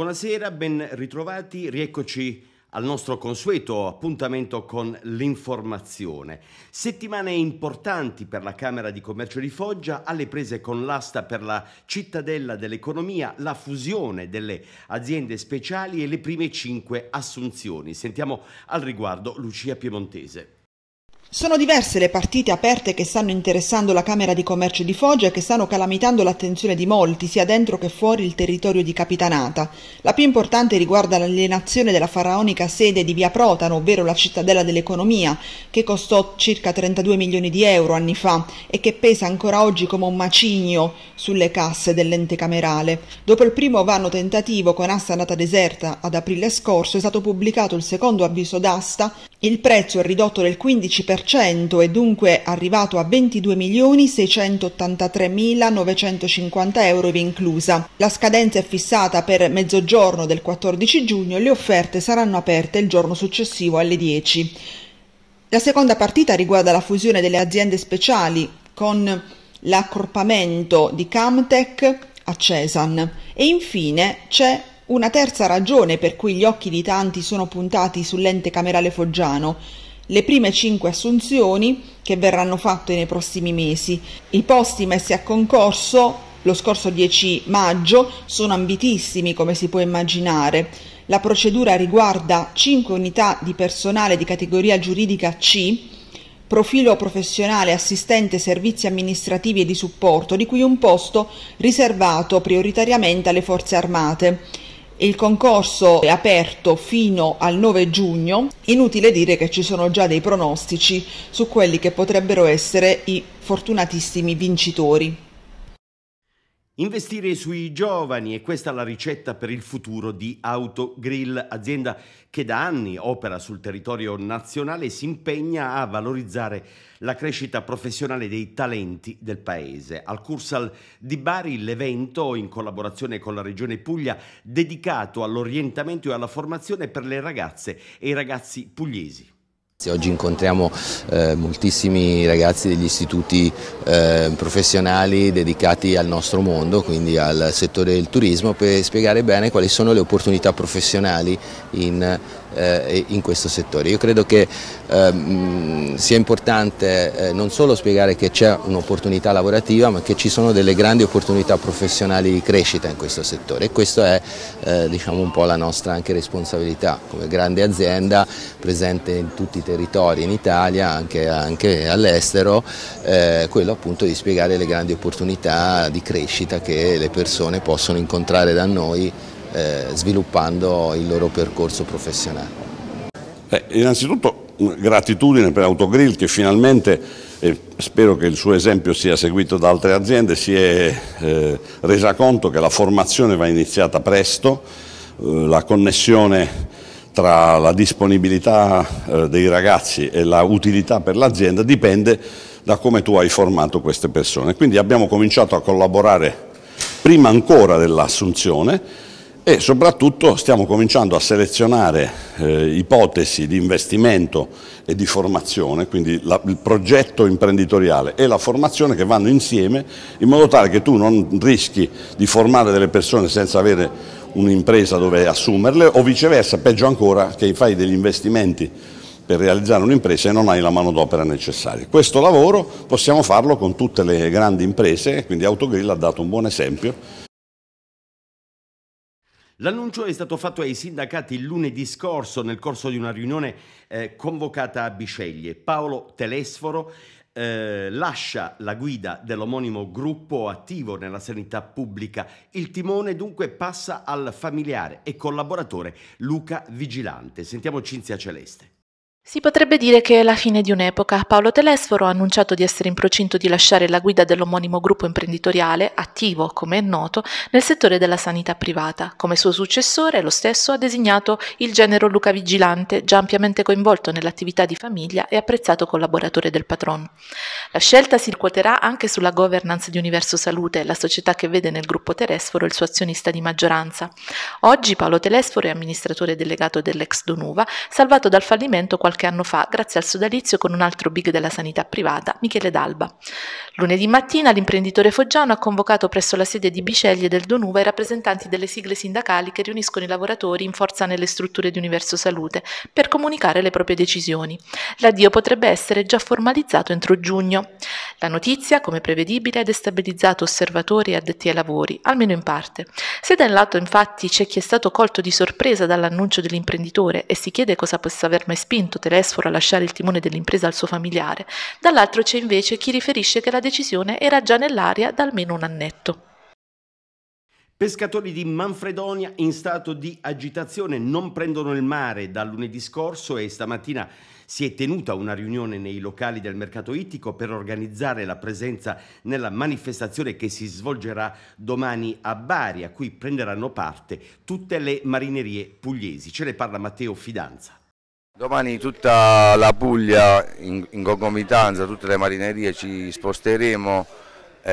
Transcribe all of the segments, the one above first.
Buonasera, ben ritrovati, rieccoci al nostro consueto appuntamento con l'informazione. Settimane importanti per la Camera di Commercio di Foggia, alle prese con l'asta per la cittadella dell'economia, la fusione delle aziende speciali e le prime cinque assunzioni. Sentiamo al riguardo Lucia Piemontese. Sono diverse le partite aperte che stanno interessando la Camera di Commercio di Foggia e che stanno calamitando l'attenzione di molti, sia dentro che fuori il territorio di Capitanata. La più importante riguarda l'alienazione della faraonica sede di Via Protano, ovvero la cittadella dell'economia, che costò circa 32 milioni di euro anni fa e che pesa ancora oggi come un macigno sulle casse dell'ente camerale. Dopo il primo vano tentativo con asta andata deserta ad aprile scorso, è stato pubblicato il secondo avviso d'asta il prezzo è ridotto del 15% e dunque arrivato a 22.683.950 euro ivi inclusa. La scadenza è fissata per mezzogiorno del 14 giugno e le offerte saranno aperte il giorno successivo alle 10. La seconda partita riguarda la fusione delle aziende speciali con l'accorpamento di Camtech a Cesan e infine c'è una terza ragione per cui gli occhi di tanti sono puntati sull'ente camerale foggiano, le prime cinque assunzioni che verranno fatte nei prossimi mesi. I posti messi a concorso lo scorso 10 maggio sono ambitissimi, come si può immaginare. La procedura riguarda 5 unità di personale di categoria giuridica C, profilo professionale assistente servizi amministrativi e di supporto, di cui un posto riservato prioritariamente alle forze armate. Il concorso è aperto fino al 9 giugno, inutile dire che ci sono già dei pronostici su quelli che potrebbero essere i fortunatissimi vincitori. Investire sui giovani e questa è la ricetta per il futuro di Autogrill, azienda che da anni opera sul territorio nazionale e si impegna a valorizzare la crescita professionale dei talenti del paese. Al Cursal di Bari l'evento, in collaborazione con la Regione Puglia, dedicato all'orientamento e alla formazione per le ragazze e i ragazzi pugliesi. Oggi incontriamo eh, moltissimi ragazzi degli istituti eh, professionali dedicati al nostro mondo, quindi al settore del turismo, per spiegare bene quali sono le opportunità professionali in, eh, in questo settore. Io credo che ehm, sia importante eh, non solo spiegare che c'è un'opportunità lavorativa, ma che ci sono delle grandi opportunità professionali di crescita in questo settore e questa è eh, diciamo un po' la nostra anche responsabilità come grande azienda presente in tutti i territori territori in Italia, anche, anche all'estero, eh, quello appunto di spiegare le grandi opportunità di crescita che le persone possono incontrare da noi eh, sviluppando il loro percorso professionale. Beh, innanzitutto gratitudine per Autogrill che finalmente, eh, spero che il suo esempio sia seguito da altre aziende, si è eh, resa conto che la formazione va iniziata presto, eh, la connessione tra la disponibilità eh, dei ragazzi e la utilità per l'azienda dipende da come tu hai formato queste persone. Quindi abbiamo cominciato a collaborare prima ancora dell'assunzione e soprattutto stiamo cominciando a selezionare eh, ipotesi di investimento e di formazione, quindi la, il progetto imprenditoriale e la formazione che vanno insieme in modo tale che tu non rischi di formare delle persone senza avere un'impresa dove assumerle o viceversa, peggio ancora che fai degli investimenti per realizzare un'impresa e non hai la manodopera necessaria. Questo lavoro possiamo farlo con tutte le grandi imprese, quindi Autogrill ha dato un buon esempio. L'annuncio è stato fatto ai sindacati lunedì scorso nel corso di una riunione eh, convocata a Bisceglie. Paolo Telesforo eh, lascia la guida dell'omonimo gruppo attivo nella sanità pubblica. Il timone dunque passa al familiare e collaboratore Luca Vigilante. Sentiamo Cinzia Celeste. Si potrebbe dire che è la fine di un'epoca. Paolo Telesforo ha annunciato di essere in procinto di lasciare la guida dell'omonimo gruppo imprenditoriale, attivo, come è noto, nel settore della sanità privata. Come suo successore, lo stesso ha designato il genero Luca Vigilante, già ampiamente coinvolto nell'attività di famiglia e apprezzato collaboratore del patron. La scelta si ricuoterà anche sulla governance di Universo Salute, la società che vede nel gruppo Telesforo il suo azionista di maggioranza. Oggi Paolo Telesforo è amministratore delegato dell'ex Donuva, salvato dal fallimento qualche qualche anno fa grazie al sodalizio con un altro big della sanità privata, Michele D'Alba. Lunedì mattina l'imprenditore foggiano ha convocato presso la sede di Biceglie del Donuva i rappresentanti delle sigle sindacali che riuniscono i lavoratori in forza nelle strutture di Universo Salute per comunicare le proprie decisioni. L'addio potrebbe essere già formalizzato entro giugno. La notizia, come prevedibile, ha destabilizzato osservatori e addetti ai lavori, almeno in parte. Se da un lato infatti c'è chi è stato colto di sorpresa dall'annuncio dell'imprenditore e si chiede cosa possa aver mai spinto Telesforo a lasciare il timone dell'impresa al suo familiare, dall'altro c'è invece chi riferisce che la decisione era già nell'aria da almeno un annetto. Pescatori di Manfredonia in stato di agitazione non prendono il mare da lunedì scorso e stamattina si è tenuta una riunione nei locali del mercato ittico per organizzare la presenza nella manifestazione che si svolgerà domani a Bari, a cui prenderanno parte tutte le marinerie pugliesi. Ce ne parla Matteo Fidanza. Domani tutta la Puglia, in, in concomitanza, tutte le marinerie ci sposteremo, e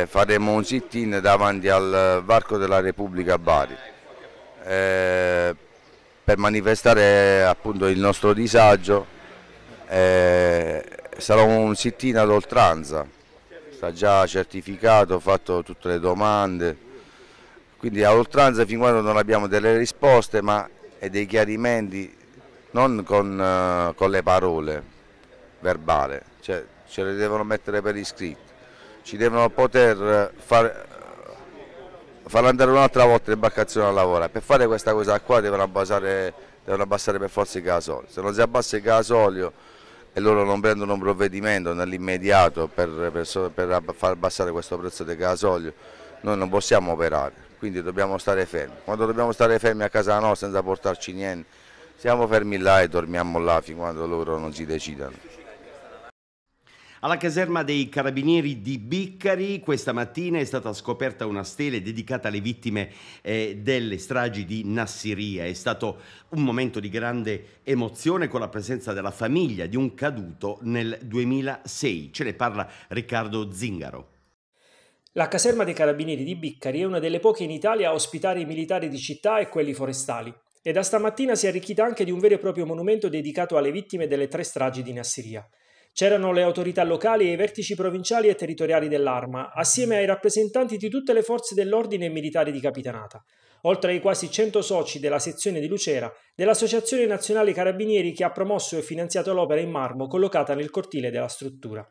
eh, faremo un sit-in davanti al Varco della Repubblica a Bari. Eh, per manifestare appunto il nostro disagio. Eh, sarà un sit-in ad oltranza, sta già certificato, ho fatto tutte le domande, quindi ad oltranza fin quando non abbiamo delle risposte ma e dei chiarimenti non con, eh, con le parole verbale, cioè ce le devono mettere per iscritto, ci devono poter fare farlo andare un'altra volta l'imbarcazione a lavorare. Per fare questa cosa qua devono abbassare, devono abbassare per forza il gasolio, se non si abbassa il gasolio e loro non prendono un provvedimento nell'immediato per, per, per, far abbassare questo prezzo del gasolio, noi non possiamo operare, quindi dobbiamo stare fermi. Quando dobbiamo stare fermi a casa nostra senza portarci niente, siamo fermi là e dormiamo là fin quando loro non si decidano. Alla caserma dei carabinieri di Biccari questa mattina è stata scoperta una stele dedicata alle vittime eh, delle stragi di Nassiria. È stato un momento di grande emozione con la presenza della famiglia di un caduto nel 2006. Ce ne parla Riccardo Zingaro. La caserma dei carabinieri di Biccari è una delle poche in Italia a ospitare i militari di città e quelli forestali e da stamattina si è arricchita anche di un vero e proprio monumento dedicato alle vittime delle tre stragi di Nassiria. C'erano le autorità locali e i vertici provinciali e territoriali dell'Arma, assieme ai rappresentanti di tutte le forze dell'ordine e militari di capitanata, oltre ai quasi 100 soci della sezione di Lucera, dell'Associazione Nazionale Carabinieri che ha promosso e finanziato l'opera in marmo collocata nel cortile della struttura.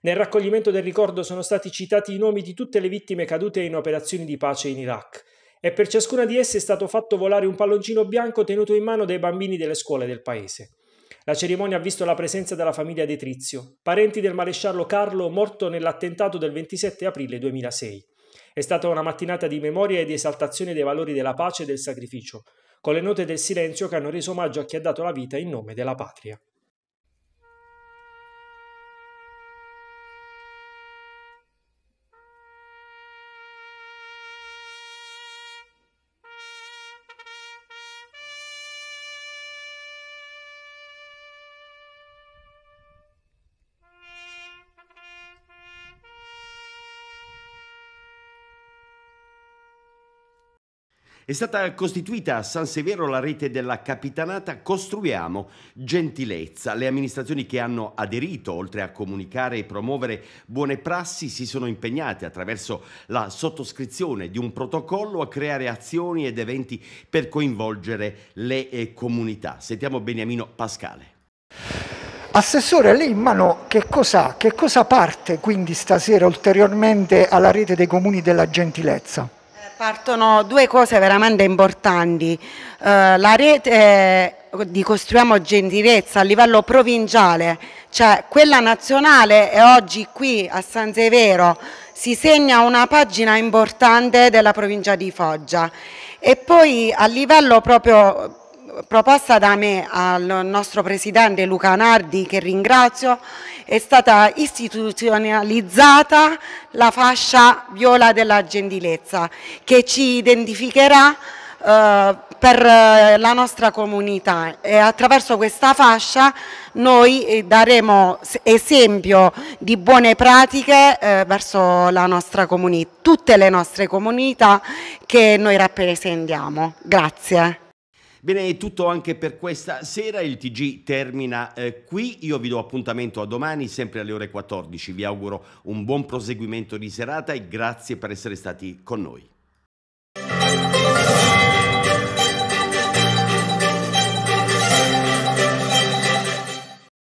Nel raccoglimento del ricordo sono stati citati i nomi di tutte le vittime cadute in operazioni di pace in Iraq e per ciascuna di esse è stato fatto volare un palloncino bianco tenuto in mano dai bambini delle scuole del paese. La cerimonia ha visto la presenza della famiglia De Trizio, parenti del maresciallo Carlo morto nell'attentato del 27 aprile 2006. È stata una mattinata di memoria e di esaltazione dei valori della pace e del sacrificio, con le note del silenzio che hanno reso omaggio a chi ha dato la vita in nome della patria. È stata costituita a San Severo la rete della capitanata Costruiamo Gentilezza. Le amministrazioni che hanno aderito, oltre a comunicare e promuovere buone prassi, si sono impegnate attraverso la sottoscrizione di un protocollo a creare azioni ed eventi per coinvolgere le eh, comunità. Sentiamo Beniamino Pascale. Assessore, lei in mano che cosa, che cosa parte quindi stasera ulteriormente alla rete dei comuni della gentilezza? Partono due cose veramente importanti. Eh, la rete eh, di Costruiamo Gentilezza a livello provinciale, cioè quella nazionale e oggi qui a San Severo si segna una pagina importante della provincia di Foggia e poi a livello proprio proposta da me al nostro presidente Luca Nardi, che ringrazio, è stata istituzionalizzata la fascia viola della gentilezza che ci identificherà eh, per eh, la nostra comunità e attraverso questa fascia noi eh, daremo esempio di buone pratiche eh, verso la nostra comunità, tutte le nostre comunità che noi rappresentiamo. Grazie. Bene, è tutto anche per questa sera. Il TG termina eh, qui. Io vi do appuntamento a domani, sempre alle ore 14. Vi auguro un buon proseguimento di serata e grazie per essere stati con noi.